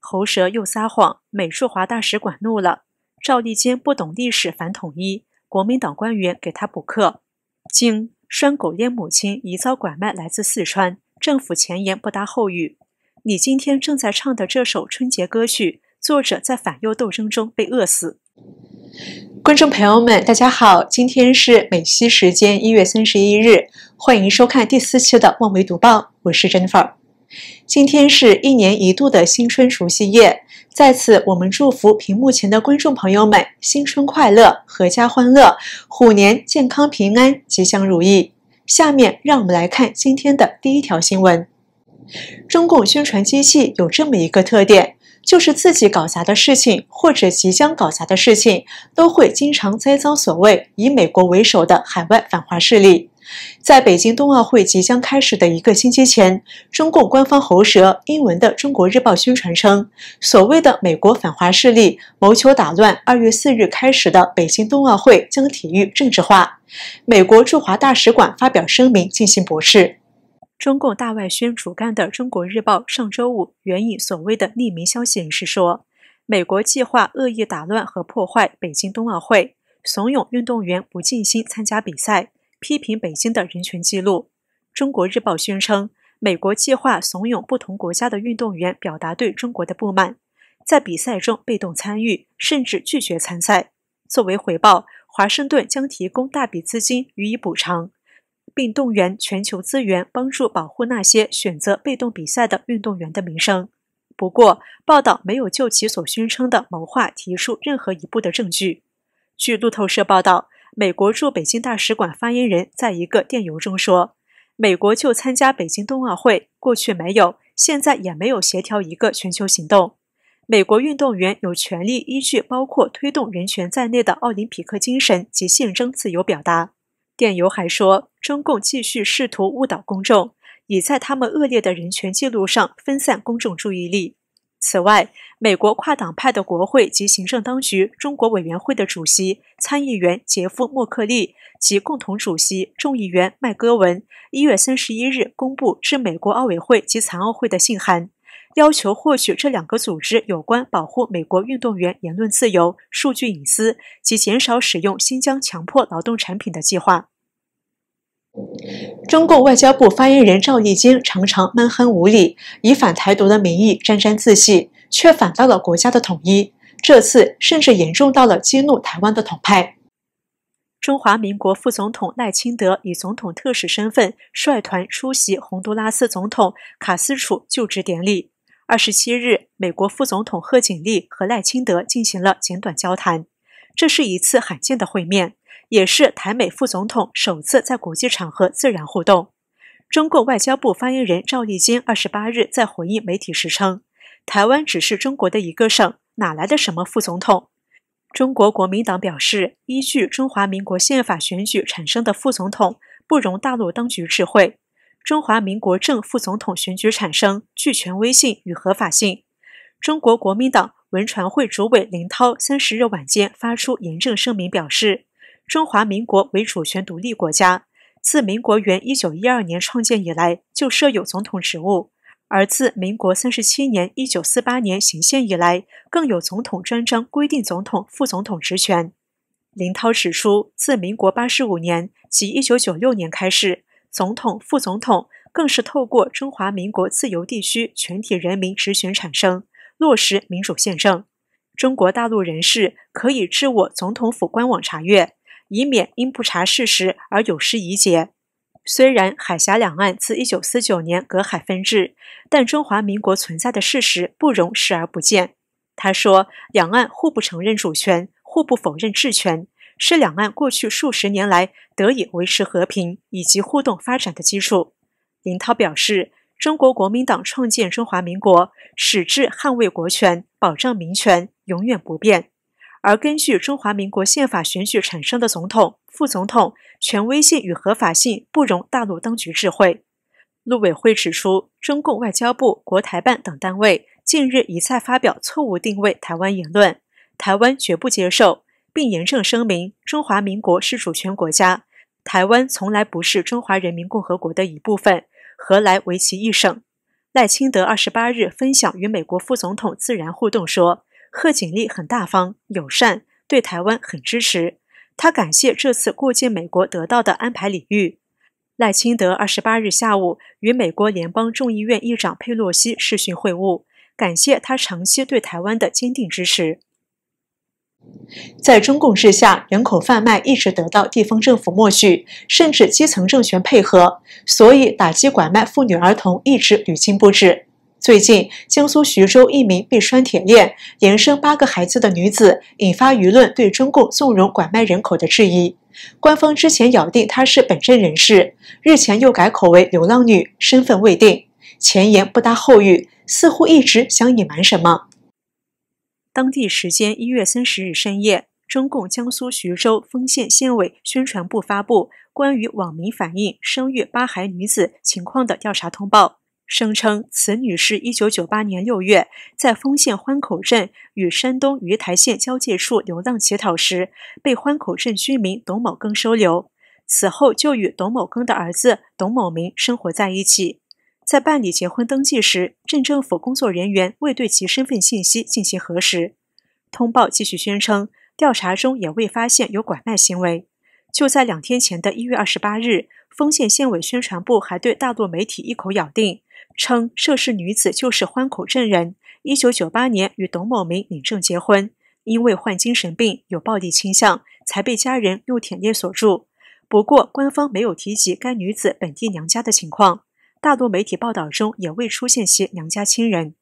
喉舌又撒谎，美术华大使馆怒了。赵立坚不懂历史反统一，国民党官员给他补课。经拴狗烟母亲疑遭拐卖，来自四川。政府前言不搭后语。你今天正在唱的这首春节歌曲。作者在反右斗争中被饿死。观众朋友们，大家好，今天是美西时间一月三十一日，欢迎收看第四期的《望梅读报》，我是 Jennifer。今天是一年一度的新春除夕夜，在此我们祝福屏幕前的观众朋友们新春快乐，阖家欢乐，虎年健康平安，吉祥如意。下面让我们来看今天的第一条新闻：中共宣传机器有这么一个特点。就是自己搞砸的事情，或者即将搞砸的事情，都会经常栽赃所谓以美国为首的海外反华势力。在北京冬奥会即将开始的一个星期前，中共官方喉舌英文的《中国日报》宣传称，所谓的美国反华势力谋求打乱二月四日开始的北京冬奥会，将体育政治化。美国驻华大使馆发表声明进行驳斥。中共大外宣主干的《中国日报》上周五援引所谓的匿名消息人士说，美国计划恶意打乱和破坏北京冬奥会，怂恿运动员不尽心参加比赛，批评北京的人权记录。《中国日报》宣称，美国计划怂恿不同国家的运动员表达对中国的不满，在比赛中被动参与，甚至拒绝参赛。作为回报，华盛顿将提供大笔资金予以补偿。并动员全球资源，帮助保护那些选择被动比赛的运动员的名声。不过，报道没有就其所宣称的谋划提出任何一步的证据。据路透社报道，美国驻北京大使馆发言人在一个电邮中说：“美国就参加北京冬奥会过去没有，现在也没有协调一个全球行动。美国运动员有权利依据包括推动人权在内的奥林匹克精神及性征自由表达。”电邮还说，中共继续试图误导公众，以在他们恶劣的人权记录上分散公众注意力。此外，美国跨党派的国会及行政当局中国委员会的主席参议员杰夫·莫克利及共同主席众议员麦戈文，一月三十一日公布致美国奥委会及残奥会的信函。要求获取这两个组织有关保护美国运动员言论自由、数据隐私及减少使用新疆强迫劳动产品的计划。中共外交部发言人赵立坚常常闷哼无理，以反台独的名义沾沾自喜，却反到了国家的统一。这次甚至严重到了激怒台湾的统派。中华民国副总统赖清德以总统特使身份率团出席洪都拉斯总统卡斯楚就职典礼。二十七日，美国副总统贺锦丽和赖清德进行了简短交谈，这是一次罕见的会面，也是台美副总统首次在国际场合自然互动。中国外交部发言人赵立坚二十八日在回应媒体时称：“台湾只是中国的一个省，哪来的什么副总统？”中国国民党表示，依据中华民国宪法选举产生的副总统，不容大陆当局智慧。中华民国正副总统选举产生具权威性与合法性。中国国民党文传会主委林涛三十日晚间发出严正声明，表示中华民国为主权独立国家，自民国元一九一二年创建以来就设有总统职务，而自民国三十七年一九四八年行宪以来，更有总统专章规定总统副总统职权。林涛指出，自民国八十五年及一九九六年开始。总统、副总统更是透过中华民国自由地区全体人民直选产生，落实民主宪政。中国大陆人士可以至我总统府官网查阅，以免因不查事实而有失仪节。虽然海峡两岸自1949年隔海分治，但中华民国存在的事实不容视而不见。他说，两岸互不承认主权，互不否认治权。是两岸过去数十年来得以维持和平以及互动发展的基础。林涛表示，中国国民党创建中华民国，矢志捍卫国权、保障民权，永远不变。而根据中华民国宪法选举产生的总统、副总统，权威性与合法性不容大陆当局智慧。陆委会指出，中共外交部、国台办等单位近日一再发表错误定位台湾言论，台湾绝不接受。并严正声明：中华民国是主权国家，台湾从来不是中华人民共和国的一部分，何来为其一省？赖清德二十八日分享与美国副总统自然互动说：“贺锦丽很大方、友善，对台湾很支持。”他感谢这次过境美国得到的安排礼遇。赖清德二十八日下午与美国联邦众议院议长佩洛西视讯会晤，感谢他长期对台湾的坚定支持。在中共治下，人口贩卖一直得到地方政府默许，甚至基层政权配合，所以打击拐卖妇女儿童一直屡禁不止。最近，江苏徐州一名被拴铁链、连生八个孩子的女子，引发舆论对中共纵容拐卖人口的质疑。官方之前咬定她是本镇人士，日前又改口为流浪女，身份未定，前言不搭后语，似乎一直想隐瞒什么。当地时间一月三十日深夜，中共江苏徐州丰县县委宣传部发布关于网民反映生育八孩女子情况的调查通报，声称此女是一九九八年六月在丰县欢口镇与山东鱼台县交界处流浪乞讨时，被欢口镇居民董某庚收留，此后就与董某庚的儿子董某明生活在一起。在办理结婚登记时，镇政府工作人员未对其身份信息进行核实。通报继续宣称，调查中也未发现有拐卖行为。就在两天前的一月二十八日，丰县县委宣传部还对大陆媒体一口咬定，称涉事女子就是欢口镇人，一九九八年与董某明领证结婚，因为患精神病有暴力倾向，才被家人用铁链锁住。不过，官方没有提及该女子本地娘家的情况。大多媒体报道中也未出现其娘家亲人。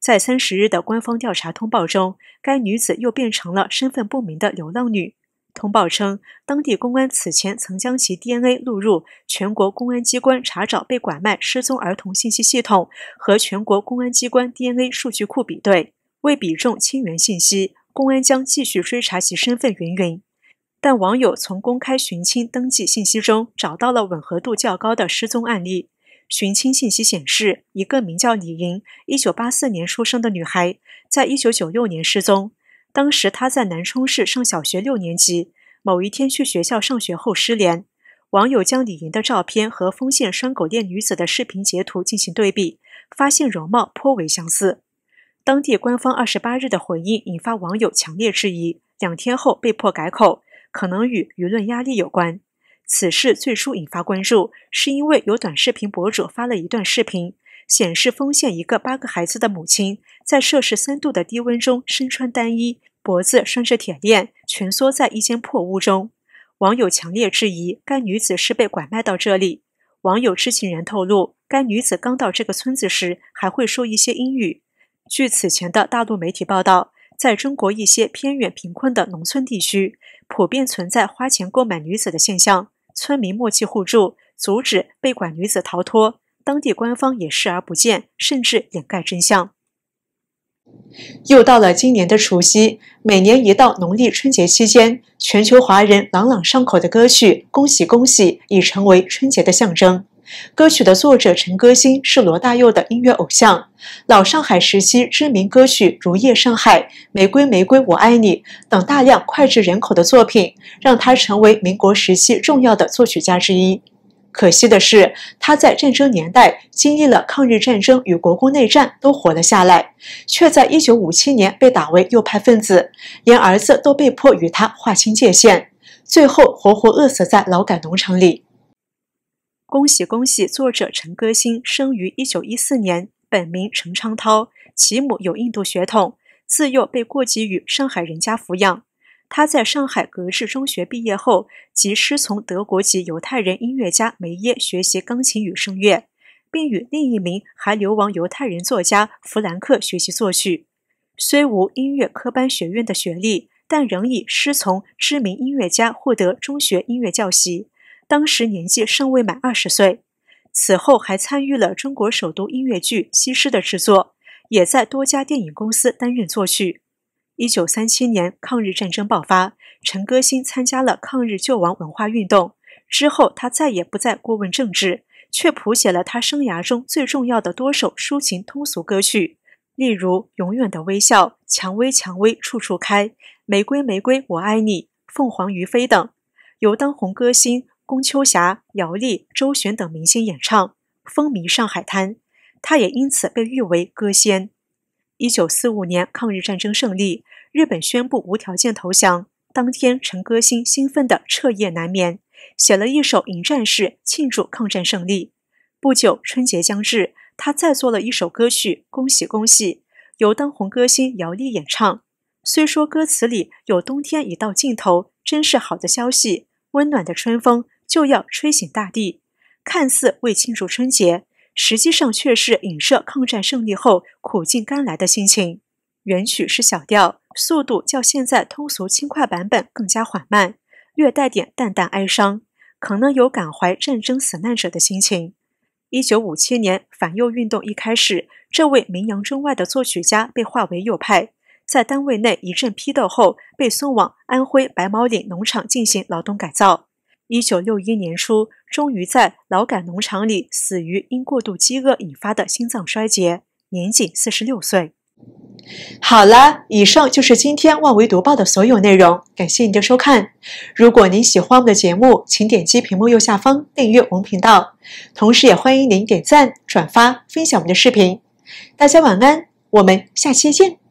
在三十日的官方调查通报中，该女子又变成了身份不明的流浪女。通报称，当地公安此前曾将其 DNA 录入全国公安机关查找被拐卖失踪儿童信息系统和全国公安机关 DNA 数据库比对，为比中亲缘信息，公安将继续追查其身份。云云，但网友从公开寻亲登记信息中找到了吻合度较高的失踪案例。寻亲信息显示，一个名叫李莹，一九八四年出生的女孩，在一九九六年失踪。当时她在南充市上小学六年级，某一天去学校上学后失联。网友将李莹的照片和丰县拴狗店女子的视频截图进行对比，发现容貌颇为相似。当地官方二十八日的回应引发网友强烈质疑，两天后被迫改口，可能与舆论压力有关。此事最初引发关注，是因为有短视频博主发了一段视频，显示丰县一个八个孩子的母亲在摄氏三度的低温中，身穿单衣，脖子拴着铁链，蜷缩在一间破屋中。网友强烈质疑该女子是被拐卖到这里。网友知情人透露，该女子刚到这个村子时，还会说一些英语。据此前的大陆媒体报道，在中国一些偏远贫困的农村地区，普遍存在花钱购买女子的现象。村民默契互助，阻止被拐女子逃脱。当地官方也视而不见，甚至掩盖真相。又到了今年的除夕，每年一到农历春节期间，全球华人朗朗上口的歌曲《恭喜恭喜”已成为春节的象征。歌曲的作者陈歌星是罗大佑的音乐偶像。老上海时期知名歌曲如《夜上海》《玫瑰玫瑰我爱你》等大量脍炙人口的作品，让他成为民国时期重要的作曲家之一。可惜的是，他在战争年代经历了抗日战争与国共内战，都活了下来，却在1957年被打为右派分子，连儿子都被迫与他划清界限，最后活活饿死在劳改农场里。恭喜恭喜！作者陈歌星生于一九一四年，本名陈昌涛，其母有印度血统，自幼被过继于上海人家抚养。他在上海格致中学毕业后，即师从德国籍犹太人音乐家梅耶学习钢琴与声乐，并与另一名还流亡犹太人作家弗兰克学习作曲。虽无音乐科班学院的学历，但仍以师从知名音乐家获得中学音乐教席。当时年纪尚未满二十岁，此后还参与了中国首都音乐剧《西施》的制作，也在多家电影公司担任作曲。一九三七年抗日战争爆发，陈歌辛参加了抗日救亡文化运动。之后他再也不再过问政治，却谱写了他生涯中最重要的多首抒情通俗歌曲，例如《永远的微笑》《蔷薇蔷薇处处开》《玫瑰玫瑰我爱你》《凤凰于飞》等，由当红歌星。龚秋霞、姚莉、周璇等明星演唱，风靡上海滩，她也因此被誉为歌仙。一九四五年抗日战争胜利，日本宣布无条件投降，当天陈歌辛兴奋的彻夜难眠，写了一首《迎战士》庆祝抗战胜利。不久春节将至，他再做了一首歌曲《恭喜恭喜》，由当红歌星姚莉演唱。虽说歌词里有“冬天已到尽头，真是好的消息，温暖的春风”。就要吹醒大地，看似为庆祝春节，实际上却是影射抗战胜利后苦尽甘来的心情。原曲是小调，速度较现在通俗轻快版本更加缓慢，略带点淡淡哀伤，可能有感怀战争死难者的心情。一九五七年反右运动一开始，这位名扬中外的作曲家被划为右派，在单位内一阵批斗后，被送往安徽白毛岭农场进行劳动改造。一九六一年初，终于在劳改农场里死于因过度饥饿引发的心脏衰竭，年仅四十六岁。好了，以上就是今天万维读报的所有内容，感谢您的收看。如果您喜欢我们的节目，请点击屏幕右下方订阅我们频道，同时也欢迎您点赞、转发、分享我们的视频。大家晚安，我们下期见。